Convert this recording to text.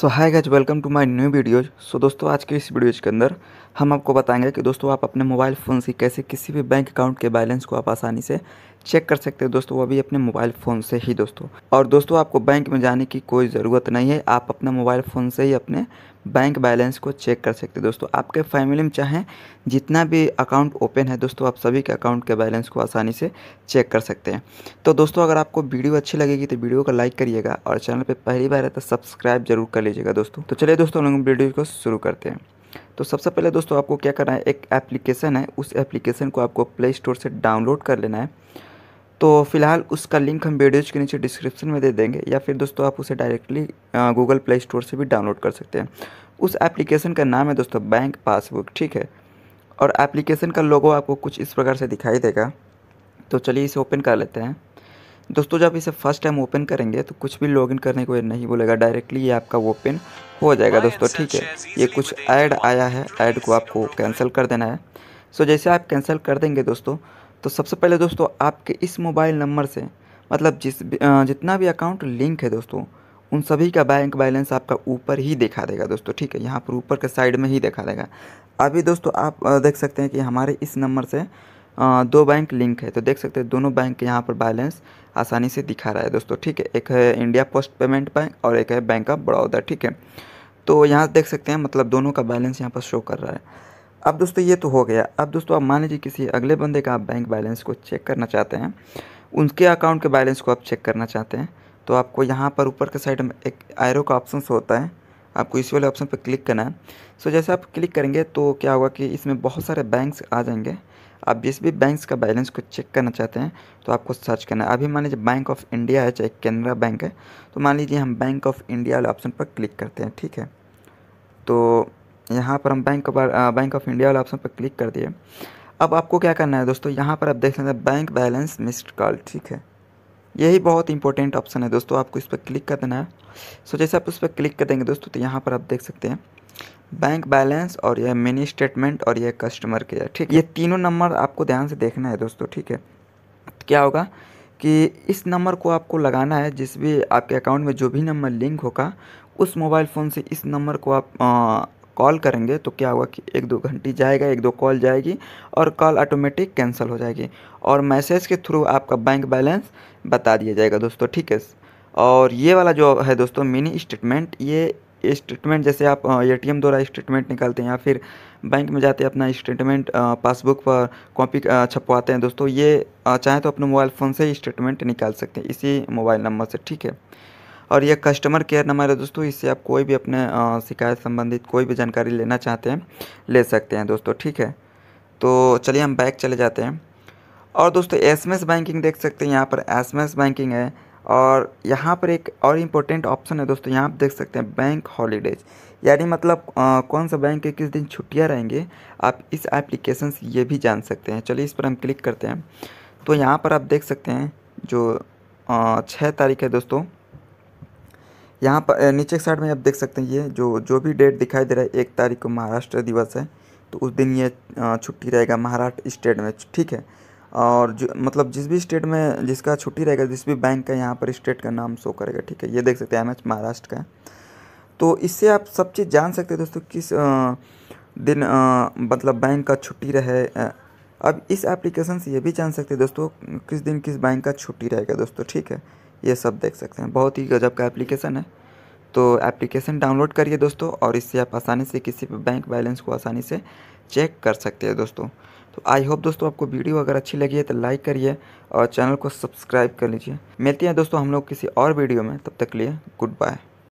So hi guys welcome to my new videos so दोस्तों आज के इस वीडियोज के अंदर हम आपको बताएंगे कि दोस्तों आप अपने मोबाइल फ़ोन से कैसे किसी भी बैंक अकाउंट के बैलेंस को आप आसानी से चेक कर सकते हो दोस्तों वो भी अपने मोबाइल फ़ोन से ही दोस्तों और दोस्तों आपको बैंक में जाने की कोई ज़रूरत नहीं है आप अपना मोबाइल फ़ोन से ही अपने बैंक बैलेंस को चेक कर सकते हैं दोस्तों आपके फैमिली में चाहें जितना भी अकाउंट ओपन है दोस्तों आप सभी के अकाउंट के बैलेंस को आसानी से चेक कर सकते हैं तो दोस्तों अगर आपको वीडियो अच्छी लगेगी तो वीडियो को लाइक करिएगा और चैनल पर पहली बार है तो सब्सक्राइब जरूर कर लीजिएगा दोस्तों तो चलिए दोस्तों हम वीडियो को शुरू करते हैं तो सबसे पहले दोस्तों आपको क्या करना है एक एप्लीकेशन है उस एप्लीकेशन को आपको प्ले स्टोर से डाउनलोड कर लेना है तो फ़िलहाल उसका लिंक हम वीडियोज़ के नीचे डिस्क्रिप्शन में दे देंगे या फिर दोस्तों आप उसे डायरेक्टली गूगल प्ले स्टोर से भी डाउनलोड कर सकते हैं उस एप्लीकेशन का नाम है दोस्तों बैंक पासबुक ठीक है और एप्लीकेशन का लोगो आपको कुछ इस प्रकार से दिखाई देगा तो चलिए इसे ओपन कर लेते हैं दोस्तों जब इसे फर्स्ट टाइम ओपन करेंगे तो कुछ भी लॉगिन करने को नहीं बोलेगा डायरेक्टली ये आपका ओपन हो जाएगा दोस्तों ठीक है ये कुछ ऐड आया है ऐड को आपको कैंसिल कर देना है सो जैसे आप कैंसिल कर देंगे दोस्तों तो सबसे पहले दोस्तों आपके इस मोबाइल नंबर से मतलब जिस जितना भी अकाउंट लिंक है दोस्तों उन सभी का बैंक बैलेंस आपका ऊपर ही देखा देगा दोस्तों ठीक है यहाँ पर ऊपर के साइड में ही देखा देगा अभी दोस्तों आप देख सकते हैं कि हमारे इस नंबर से दो बैंक लिंक है तो देख सकते हैं दोनों बैंक के यहाँ पर बैलेंस आसानी से दिखा रहा है दोस्तों ठीक है एक है इंडिया पोस्ट पेमेंट बैंक और एक है बैंक ऑफ बड़ौदा ठीक है तो यहाँ देख सकते हैं मतलब दोनों का बैलेंस यहाँ पर शो कर रहा है अब दोस्तों ये तो हो गया अब दोस्तों आप मान लीजिए किसी अगले बंदे का आप बैंक बैलेंस को चेक करना चाहते हैं उनके अकाउंट के बैलेंस को आप चेक करना चाहते हैं तो आपको यहाँ पर ऊपर के साइड में एक आयरो का ऑप्शन होता है आपको इसी वाले ऑप्शन पर क्लिक करना है सो जैसे आप क्लिक करेंगे तो क्या होगा कि इसमें बहुत सारे बैंक्स आ जाएंगे आप जिस भी बैंक्स का बैलेंस को चेक करना चाहते हैं तो आपको सर्च करना है अभी मान लीजिए बैंक ऑफ इंडिया है चाहे कैनरा बैंक है तो मान लीजिए हम बैंक ऑफ इंडिया वाले ऑप्शन पर क्लिक करते हैं ठीक है तो यहाँ पर हम बैंक बैंक ऑफ इंडिया वाला ऑप्शन पर क्लिक कर दिए अब आपको क्या करना है दोस्तों यहाँ पर आप देख सकते हैं बैंक बैलेंस मिस्ड कॉल ठीक है यही बहुत इंपॉर्टेंट ऑप्शन है दोस्तों आपको इस पर क्लिक कर देना है सो जैसे आप उस पर क्लिक कर देंगे दोस्तों तो यहाँ पर आप देख सकते हैं बैंक बैलेंस और यह मिनी स्टेटमेंट और यह कस्टमर केयर ठीक ये तीनों नंबर आपको ध्यान से देखना है दोस्तों ठीक है क्या होगा कि इस नंबर को आपको लगाना है जिस भी आपके अकाउंट में जो भी नंबर लिंक होगा उस मोबाइल फ़ोन से इस नंबर को आप कॉल करेंगे तो क्या होगा कि एक दो घंटी जाएगा एक दो कॉल जाएगी और कॉल ऑटोमेटिक कैंसिल हो जाएगी और मैसेज के थ्रू आपका बैंक बैलेंस बता दिया जाएगा दोस्तों ठीक है और ये वाला जो है दोस्तों मिनी स्टेटमेंट ये स्टेटमेंट जैसे आप एटीएम द्वारा स्टेटमेंट निकालते हैं या फिर बैंक में जाते हैं अपना स्टेटमेंट पासबुक पर कॉपी छपवाते हैं दोस्तों ये चाहें तो अपने मोबाइल फ़ोन से ही स्टेटमेंट निकाल सकते हैं इसी मोबाइल नंबर से ठीक है और यह कस्टमर केयर नंबर है दोस्तों इससे आप कोई भी अपने शिकायत संबंधित कोई भी जानकारी लेना चाहते हैं ले सकते हैं दोस्तों ठीक है तो चलिए हम बैक चले जाते हैं और दोस्तों एस बैंकिंग देख सकते हैं यहाँ पर एस बैंकिंग है और यहाँ पर एक और इम्पोर्टेंट ऑप्शन है दोस्तों यहाँ आप देख सकते हैं बैंक हॉलीडेज यानी मतलब आ, कौन सा बैंक के किस दिन छुट्टियाँ रहेंगे आप इस एप्लीकेशन से ये भी जान सकते हैं चलिए इस पर हम क्लिक करते हैं तो यहाँ पर आप देख सकते हैं जो छः तारीख है दोस्तों यहाँ पर नीचे साइड में आप देख सकते हैं ये जो जो भी डेट दिखाई दे रहा है एक तारीख को महाराष्ट्र दिवस है तो उस दिन ये छुट्टी रहेगा महाराष्ट्र स्टेट में ठीक है और जो मतलब जिस भी स्टेट में जिसका छुट्टी रहेगा जिस भी बैंक का यहाँ पर स्टेट का नाम शो करेगा ठीक है ये देख सकते हैं एम महाराष्ट्र का है। तो इससे आप सब चीज़ जान सकते हैं दोस्तों किस दिन मतलब बैंक का छुट्टी रहे अब इस एप्लीकेशन से ये भी जान सकते हैं दोस्तों किस दिन किस बैंक का छुट्टी रहेगा दोस्तों ठीक है ये सब देख सकते हैं बहुत ही गजब का एप्लीकेशन है तो एप्लीकेशन डाउनलोड करिए दोस्तों और इससे आप आसानी से किसी भी बैंक बैलेंस को आसानी से चेक कर सकते हैं दोस्तों तो आई होप दोस्तों आपको वीडियो अगर अच्छी लगी है तो लाइक करिए और चैनल को सब्सक्राइब कर लीजिए मिलती हैं दोस्तों हम लोग किसी और वीडियो में तब तक लिए गुड बाय